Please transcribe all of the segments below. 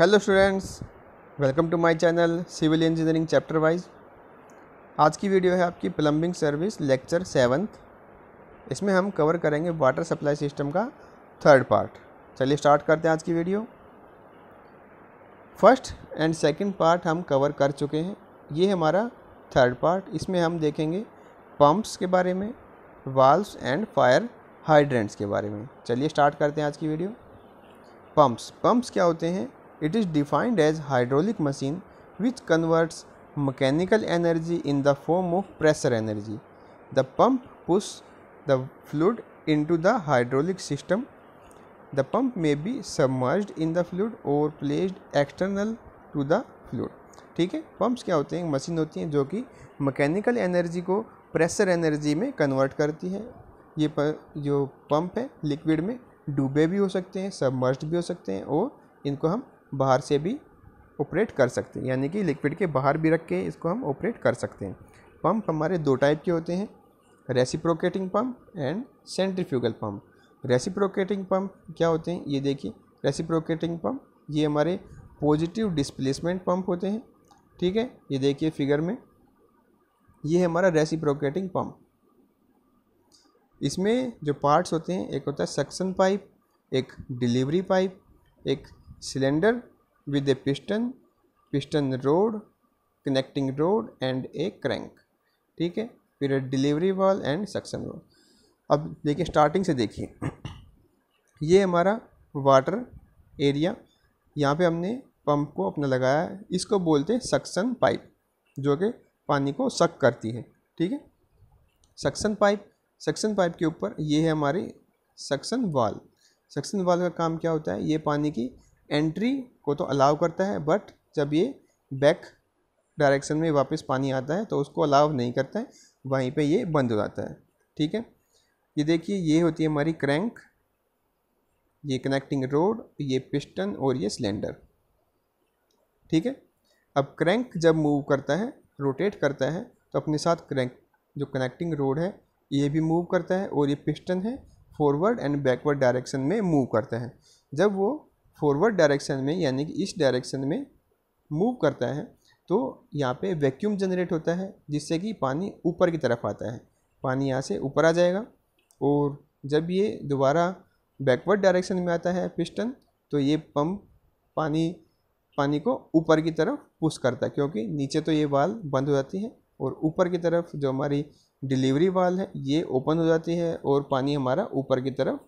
Hello students welcome to my channel civil engineering chapter wise आज की video है आपकी प्लम्बिंग सर्विस लेक्चर सेवन्थ इसमें हम कवर करेंगे वाटर सप्लाई सिस्टम का थर्ड पार्ट चलिए स्टार्ट करते हैं आज की video first and second part हम कवर कर चुके हैं ये है हमारा थर्ड पार्ट इसमें हम देखेंगे पम्प्स के बारे में वाल्व्स एंड फायर हाइड्रेंट्स के बारे में चलिए स्टार्ट करते हैं आज की वीडियो पम्प्स पम्प्स क्या होते हैं It is defined as hydraulic machine which converts mechanical energy in the form of pressure energy. The pump pushes the fluid into the hydraulic system. The pump may be submerged in the fluid or placed external to the fluid. ठीक है pumps क्या होते हैं machine होती हैं जो कि mechanical energy को प्रेशर एनर्जी में कन्वर्ट करती है ये पर, जो पम्प है लिक्विड में डूबे भी हो सकते हैं सबमर्ज भी हो सकते हैं और इनको हम बाहर से भी ऑपरेट कर सकते हैं यानी कि लिक्विड के बाहर भी रख के इसको हम ऑपरेट कर सकते हैं पंप हमारे दो टाइप के होते हैं reciprocating pump and centrifugal pump reciprocating pump क्या होते हैं ये देखिए रेसिप्रोकेटिंग पंप ये हमारे पॉजिटिव डिस्प्लेसमेंट पंप होते हैं ठीक है ये देखिए फिगर में ये है हमारा रेसिप्रोकेटिंग पंप इसमें जो पार्ट्स होते हैं एक होता है सक्शन पाइप एक डिलीवरी पाइप एक cylinder with a piston piston rod connecting rod and a crank ठीक है फिर डिलीवरी वाल एंड सक्सन वाल अब देखिए स्टार्टिंग से देखिए ये हमारा वाटर एरिया यहाँ पे हमने पंप को अपना लगाया है इसको बोलते हैं सक्सन पाइप जो कि पानी को सक करती है ठीक है सक्सन पाइप सक्सन पाइप के ऊपर ये है हमारी सक्सन वाल सक्सन वाल का काम क्या होता है ये पानी की एंट्री को तो अलाउ करता है बट जब ये बैक डायरेक्शन में वापस पानी आता है तो उसको अलाउ नहीं करता है वहीं पे ये बंद हो जाता है ठीक है ये देखिए ये होती है हमारी क्रैंक ये कनेक्टिंग रोड ये पिस्टन और ये सिलेंडर ठीक है अब क्रैंक जब मूव करता है रोटेट करता है तो अपने साथ क्रैंक जो कनेक्टिंग रोड है ये भी मूव करता है और ये पिस्टन है फॉरवर्ड एंड बैकवर्ड डायरेक्शन में मूव करता है जब वो फॉरवर्ड डायरेक्शन में यानी कि इस डायरेक्शन में मूव करता है तो यहाँ पे वैक्यूम जनरेट होता है जिससे कि पानी ऊपर की तरफ आता है पानी यहाँ से ऊपर आ जाएगा और जब ये दोबारा बैकवर्ड डायरेक्शन में आता है पिस्टन तो ये पंप पानी पानी को ऊपर की तरफ पुश करता है क्योंकि नीचे तो ये वाल बंद हो जाती है और ऊपर की तरफ जो हमारी डिलीवरी वाल है ये ओपन हो जाती है और पानी हमारा ऊपर की तरफ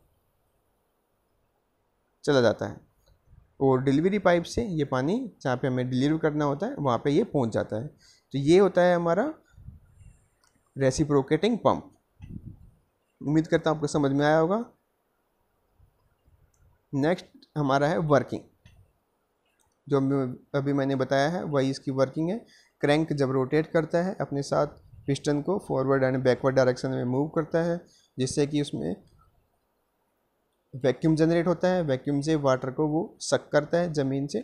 चला जाता है और डिलीवरी पाइप से ये पानी जहाँ पे हमें डिलीवर करना होता है वहाँ पे ये पहुँच जाता है तो ये होता है हमारा रेसिप्रोकेटिंग पंप उम्मीद करता हूँ आपको समझ में आया होगा नेक्स्ट हमारा है वर्किंग जो अभी मैंने बताया है वही इसकी वर्किंग है क्रैंक जब रोटेट करता है अपने साथ पिस्टन को फॉरवर्ड एंड बैकवर्ड डायरेक्शन में मूव करता है जिससे कि उसमें वैक्यूम जनरेट होता है वैक्यूम से वाटर को वो सक करता है ज़मीन से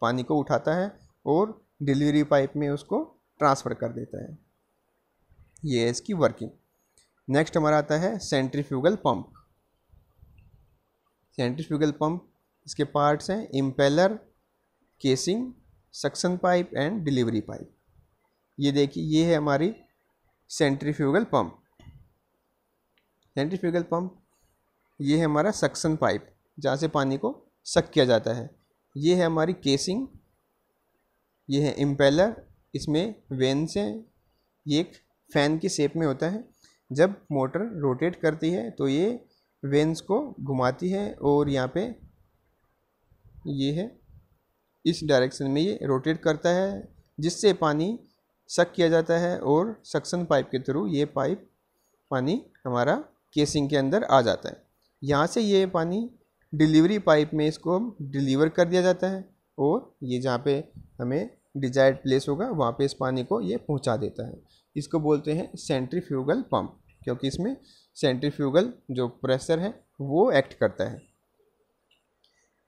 पानी को उठाता है और डिलीवरी पाइप में उसको ट्रांसफ़र कर देता है ये है इसकी वर्किंग नेक्स्ट हमारा आता है सेंट्रीफ्यूगल पंप सेंट्रीफ्यूगल पंप इसके पार्ट्स हैं impeller casing suction pipe and delivery pipe ये देखिए ये है हमारी सेंट्रीफ्यूगल पंप सेंट्रीफ्यूगल पंप ये है हमारा सक्सन पाइप जहाँ से पानी को सक किया जाता है ये है हमारी केसिंग ये है इम्पेलर इसमें वेंस हैं ये एक फ़ैन की शेप में होता है जब मोटर रोटेट करती है तो ये वेंस को घुमाती है और यहाँ पे ये है इस डायरेक्शन में ये रोटेट करता है जिससे पानी सक किया जाता है और सक्सन पाइप के थ्रू ये पाइप पानी हमारा केसिंग के अंदर आ जाता है यहाँ से ये पानी डिलीवरी पाइप में इसको डिलीवर कर दिया जाता है और ये जहाँ पे हमें डिजायर्ड प्लेस होगा वहाँ पे इस पानी को ये पहुँचा देता है इसको बोलते हैं सेंट्रीफ्यूगल पंप क्योंकि इसमें सेंट्रीफ्यूगल जो प्रेशर है वो एक्ट करता है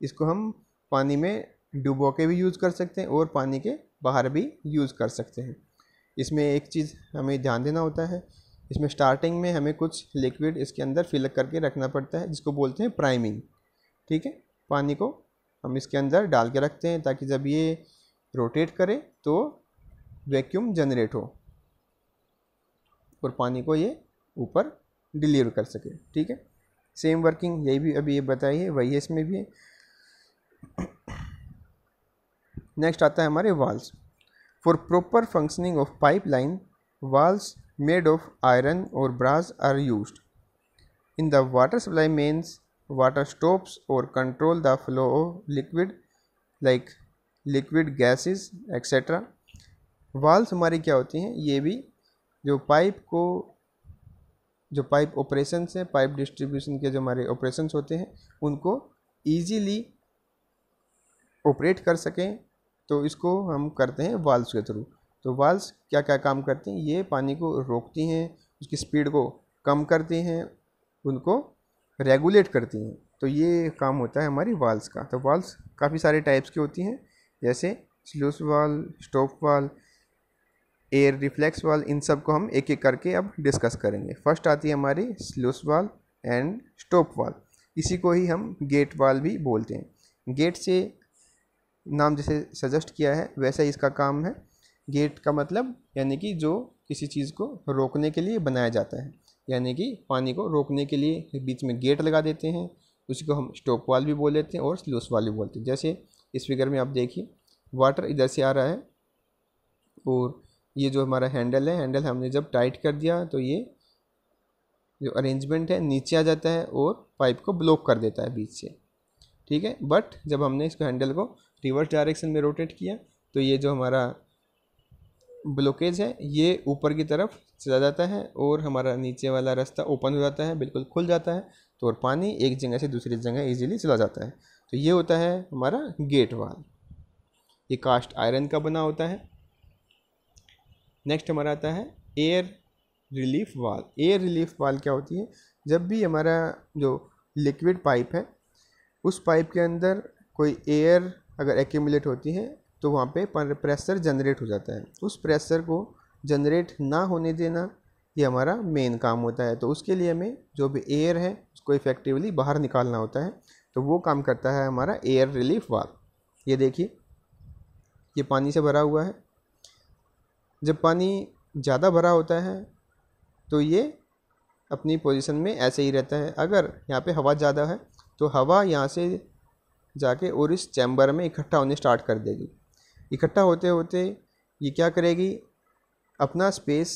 इसको हम पानी में डुबो के भी यूज़ कर सकते हैं और पानी के बाहर भी यूज़ कर सकते हैं इसमें एक चीज़ हमें ध्यान देना होता है इसमें स्टार्टिंग में हमें कुछ लिक्विड इसके अंदर फिल करके रखना पड़ता है जिसको बोलते हैं प्राइमिंग ठीक है पानी को हम इसके अंदर डाल के रखते हैं ताकि जब ये रोटेट करे तो वैक्यूम जनरेट हो और पानी को ये ऊपर डिलीवर कर सके ठीक है सेम वर्किंग यही भी अभी ये बताई है वही है इसमें भी है नेक्स्ट आता है हमारे valves for proper functioning of pipeline valves made of iron or brass are used. In the water supply mains, water stops or control the flow of liquid like liquid gases etc. Valves हमारी क्या होती हैं ये भी जो pipe को जो pipe operation हैं पाइप डिस्ट्रीब्यूशन के जो हमारे ऑपरेशन होते हैं उनको ईजीली ऑपरेट कर सकें तो इसको हम करते हैं वाल्स के थ्रू तो वाल्स क्या क्या काम करती हैं ये पानी को रोकती हैं उसकी स्पीड को कम करती हैं उनको रेगुलेट करती हैं तो ये काम होता है हमारी वाल्स का तो वाल्स काफ़ी सारे टाइप्स की होती हैं जैसे स्लूस वाल स्टोप वाल एयर रिफ्लेक्स वाल इन सब को हम एक एक करके अब डिस्कस करेंगे फर्स्ट आती है हमारी स्लूस वाल एंड स्टोप वाल इसी को ही हम गेट वाल भी बोलते हैं गेट से नाम जैसे सजेस्ट किया है वैसा इसका काम है गेट का मतलब यानी कि जो किसी चीज़ को रोकने के लिए बनाया जाता है यानी कि पानी को रोकने के लिए बीच में गेट लगा देते हैं उसको हम स्टोप वाल भी बोल लेते हैं और स्लूस वाल भी बोलते हैं जैसे इस फिगर में आप देखिए वाटर इधर से आ रहा है और ये जो हमारा हैंडल है हैंडल हमने जब टाइट कर दिया तो ये जो अरेंजमेंट है नीचे आ जाता है और पाइप को ब्लॉक कर देता है बीच से ठीक है बट जब हमने इसको हैंडल को रिवर्स डायरेक्शन में रोटेट किया तो ये जो हमारा ब्लॉकेज है ये ऊपर की तरफ चला जाता है और हमारा नीचे वाला रास्ता ओपन हो जाता है बिल्कुल खुल जाता है तो और पानी एक जगह से दूसरी जगह ईजिली चला जाता है तो ये होता है हमारा गेट वाल ये कास्ट आयरन का बना होता है नेक्स्ट हमारा आता है air relief valve air relief valve क्या होती है जब भी हमारा जो लिक्विड पाइप है उस पाइप के अंदर कोई एयर अगर एक्यूमुलेट होती है तो वहाँ पे प्रेशर जनरेट हो जाता है उस प्रेशर को जनरेट ना होने देना ये हमारा मेन काम होता है तो उसके लिए हमें जो भी एयर है उसको इफ़ेक्टिवली बाहर निकालना होता है तो वो काम करता है हमारा एयर रिलीफ वाल ये देखिए ये पानी से भरा हुआ है जब पानी ज़्यादा भरा होता है तो ये अपनी पोजीशन में ऐसे ही रहता है अगर यहाँ पे हवा ज़्यादा है तो हवा यहाँ से जाके और इस चैम्बर में इकट्ठा होने स्टार्ट कर देगी इकट्ठा होते होते ये क्या करेगी अपना स्पेस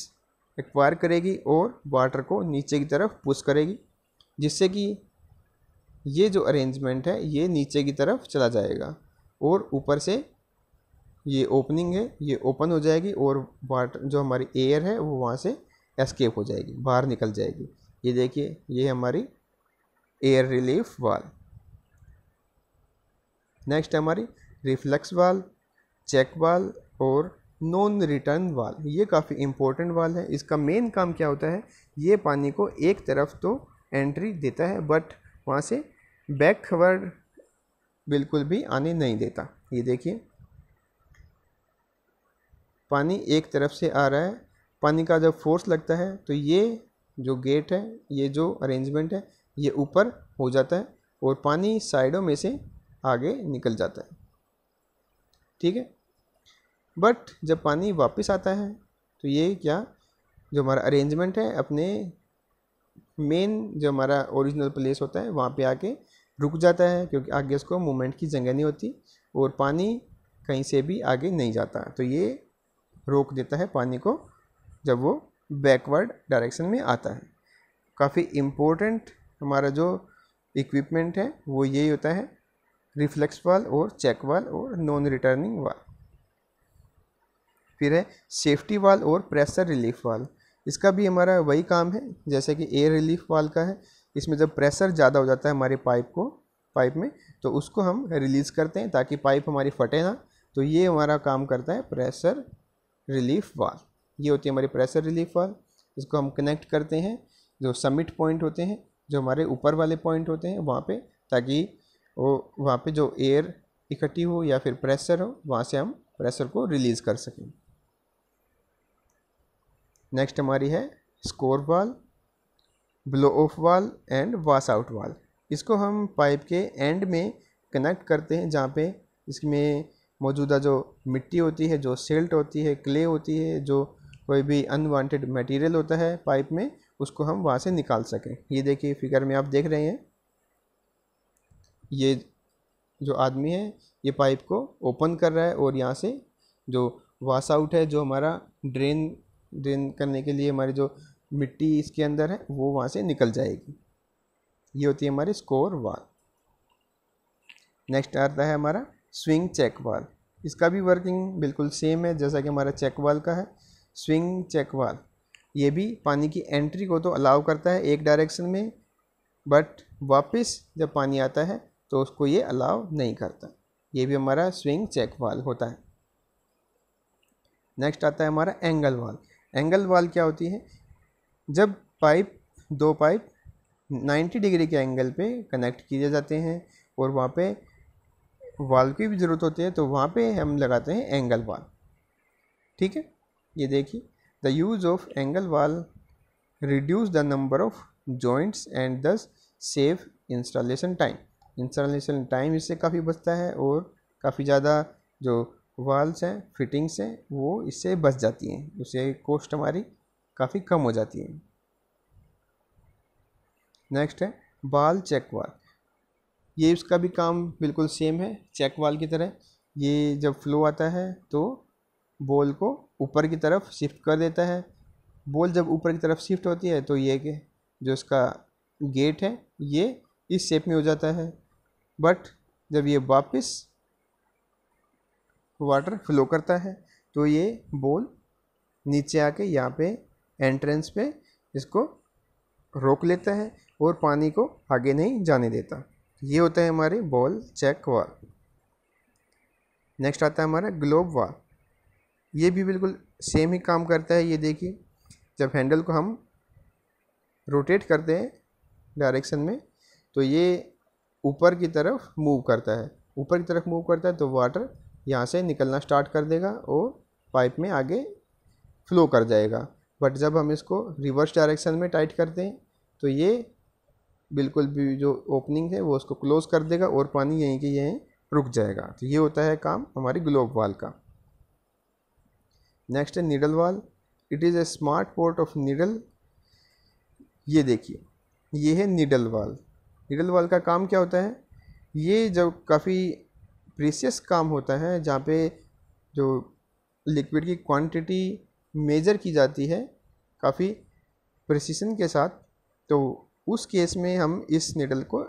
एक्वायर करेगी और वाटर को नीचे की तरफ पुश करेगी जिससे कि ये जो अरेंजमेंट है ये नीचे की तरफ चला जाएगा और ऊपर से ये ओपनिंग है ये ओपन हो जाएगी और वाटर जो हमारी एयर है वो वहाँ से एस्केप हो जाएगी बाहर निकल जाएगी ये देखिए ये हमारी एयर रिलीफ वाल नेक्स्ट हमारी रिफ्लेक्स वाल चेक वाल और नॉन रिटर्न वाल ये काफ़ी इम्पोर्टेंट वाल है इसका मेन काम क्या होता है ये पानी को एक तरफ तो एंट्री देता है बट वहाँ से बैकवर्ड बिल्कुल भी आने नहीं देता ये देखिए पानी एक तरफ से आ रहा है पानी का जब फोर्स लगता है तो ये जो गेट है ये जो अरेंजमेंट है ये ऊपर हो जाता है और पानी साइडों में से आगे निकल जाता है ठीक है बट जब पानी वापस आता है तो ये क्या जो हमारा अरेंजमेंट है अपने मेन जो हमारा ओरिजिनल प्लेस होता है वहाँ पे आके रुक जाता है क्योंकि आगे इसको मूवमेंट की जगह नहीं होती और पानी कहीं से भी आगे नहीं जाता तो ये रोक देता है पानी को जब वो बैकवर्ड डायरेक्शन में आता है काफ़ी इम्पोर्टेंट हमारा जो इक्विपमेंट है वो यही होता है रिफ्लेक्स वाल और चेक वाल और नॉन रिटर्निंग वाल फिर है सेफ्टी वाल और प्रेशर रिलीफ वाल इसका भी हमारा वही काम है जैसे कि एयर रिलीफ वाल का है इसमें जब प्रेशर ज़्यादा हो जाता है हमारे पाइप को पाइप में तो उसको हम रिलीज़ करते हैं ताकि पाइप हमारी फटे ना तो ये हमारा काम करता है प्रेशर रिलीफ वाल ये होती है हमारी प्रेशर रिलीफ वाल इसको हम कनेक्ट करते हैं जो समिट पॉइंट होते हैं जो हमारे ऊपर वाले पॉइंट होते हैं वहाँ पे ताकि वो वहाँ पे जो एयर इकट्ठी हो या फिर प्रेशर हो वहाँ से हम प्रेशर को रिलीज़ कर सकें नेक्स्ट हमारी है scour valve blow off valve and washout valve इसको हम पाइप के एंड में कनेक्ट करते हैं जहाँ पे इसमें मौजूदा जो मिट्टी होती है जो सेल्ट होती है क्ले होती है जो कोई भी अनवांटेड मटेरियल होता है पाइप में उसको हम वहाँ से निकाल सकें ये देखिए फिगर में आप देख रहे हैं ये जो आदमी है ये पाइप को ओपन कर रहा है और यहाँ से जो वास आउट है जो हमारा ड्रेन ड्रेन करने के लिए हमारी जो मिट्टी इसके अंदर है वो वहाँ से निकल जाएगी ये होती है हमारी स्कोर वाल नेक्स्ट आता है हमारा स्विंग चेक वाल इसका भी वर्किंग बिल्कुल सेम है जैसा कि हमारा चेक वाल का है स्विंग चेक वाल ये भी पानी की एंट्री को तो अलाउ करता है एक डायरेक्शन में बट वापस जब पानी आता है तो उसको ये अलाउ नहीं करता ये भी हमारा स्विंग चेक वाल होता है नेक्स्ट आता है हमारा एंगल वाल एंगल वाल क्या होती है जब पाइप दो पाइप 90 डिग्री के एंगल पे कनेक्ट किए जाते हैं और वहाँ पे वाल की भी ज़रूरत होती है तो वहाँ पे हम लगाते हैं एंगल वाल ठीक है ये देखिए the use of angle valve reduce the number of joints and thus save installation time installation time इससे काफ़ी बचता है और काफ़ी ज़्यादा जो वाल्स हैं फिटिंग्स हैं वो इससे बच जाती हैं उससे कोस्ट हमारी काफ़ी कम हो जाती है नेक्स्ट है बाल चेक वाल ये उसका भी काम बिल्कुल सेम है चेक वाल की तरह ये जब फ्लो आता है तो बॉल को ऊपर की तरफ शिफ्ट कर देता है बॉल जब ऊपर की तरफ शिफ्ट होती है तो ये जो इसका गेट है ये इस शेप में हो जाता है बट जब ये वापस वाटर फ्लो करता है तो ये बोल नीचे आके यहाँ पे एंट्रेंस पे इसको रोक लेता है और पानी को आगे नहीं जाने देता ये होता है हमारे बॉल चेक वाल नेक्स्ट आता है हमारा ग्लोब वाल ये भी बिल्कुल सेम ही काम करता है ये देखिए जब हैंडल को हम रोटेट करते हैं डायरेक्शन में तो ये ऊपर की तरफ मूव करता है ऊपर की तरफ मूव करता है तो वाटर यहाँ से निकलना स्टार्ट कर देगा और पाइप में आगे फ्लो कर जाएगा बट जब हम इसको रिवर्स डायरेक्शन में टाइट करते हैं तो ये बिल्कुल भी जो ओपनिंग है वो उसको क्लोज़ कर देगा और पानी यहीं के यहीं रुक जाएगा तो ये होता है काम हमारी ग्लोब वाल का नेक्स्ट है needle valve it is a smart port of needle ये देखिए ये है नीडल वाल नीडल वाल का काम क्या होता है ये जब काफ़ी प्रीसियस काम होता है जहाँ पे जो लिक्विड की क्वांटिटी मेज़र की जाती है काफ़ी प्रिसिशन के साथ तो उस केस में हम इस निडल को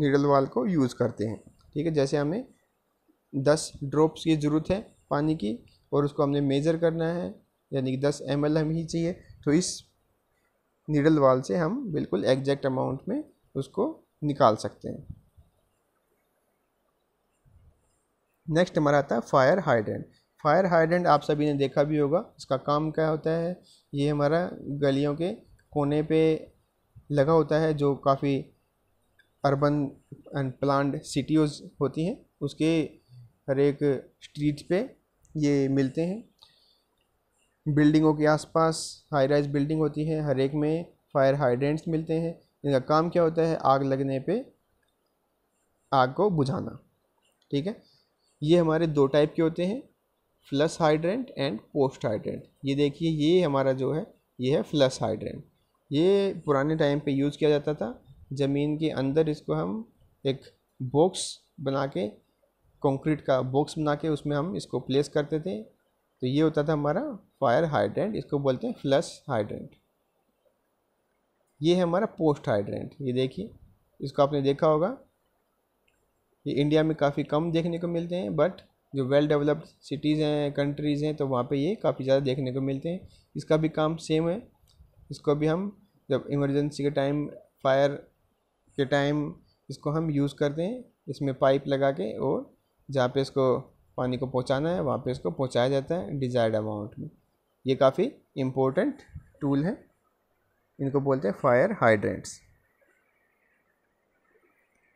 निडल वाल को यूज़ करते हैं ठीक है जैसे हमें दस ड्रॉप्स की ज़रूरत है पानी की और उसको हमने मेज़र करना है यानी कि दस एम एल हमें ही चाहिए तो इस निडल वाल से हम बिल्कुल एग्जैक्ट अमाउंट में उसको निकाल सकते हैं नेक्स्ट हमारा आता है फायर हाइड्रेंट फायर हाइड्रेंट आप सभी ने देखा भी होगा इसका काम क्या होता है ये हमारा गलियों के कोने पे लगा होता है जो काफ़ी अर्बन एंड प्लान्ड सिटीज़ होती हैं उसके हर एक स्ट्रीट पे ये मिलते हैं बिल्डिंगों के आसपास हाई राइज बिल्डिंग होती है हर एक में फायर हाइड्रेंट्स मिलते हैं इनका काम क्या होता है आग लगने पे आग को बुझाना ठीक है ये हमारे दो टाइप के होते हैं flush hydrant and post hydrant ये देखिए ये हमारा जो है ये है फ्लस हाइड्रेंट ये पुराने टाइम पे यूज़ किया जाता था ज़मीन के अंदर इसको हम एक बॉक्स बना के कंक्रीट का बॉक्स बना के उसमें हम इसको प्लेस करते थे तो ये होता था हमारा फायर हाइड्रेंट इसको बोलते हैं फ्लस हाइड्रेंट ये है हमारा पोस्ट हाइड्रेंट ये देखिए इसको आपने देखा होगा ये इंडिया में काफ़ी कम देखने को मिलते हैं बट जो वेल डेवलप्ड सिटीज़ हैं कंट्रीज़ हैं तो वहाँ पे ये काफ़ी ज़्यादा देखने को मिलते हैं इसका भी काम सेम है इसको भी हम जब इमरजेंसी के टाइम फायर के टाइम इसको हम यूज़ करते हैं इसमें पाइप लगा के और जहाँ पे इसको पानी को पहुँचाना है वहाँ पे इसको पहुँचाया जाता है डिज़ायर्ड अमाउंट में ये काफ़ी इम्पोर्टेंट टूल है इनको बोलते हैं फायर हाइड्रेंट्स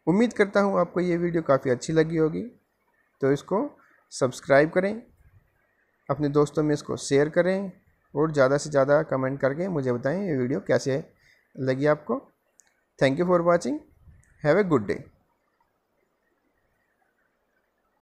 उम्मीद करता हूँ आपको ये वीडियो काफ़ी अच्छी लगी होगी तो इसको सब्सक्राइब करें अपने दोस्तों में इसको शेयर करें और ज़्यादा से ज़्यादा कमेंट करके मुझे बताएं ये वीडियो कैसे लगी आपको thank you for watching have a good day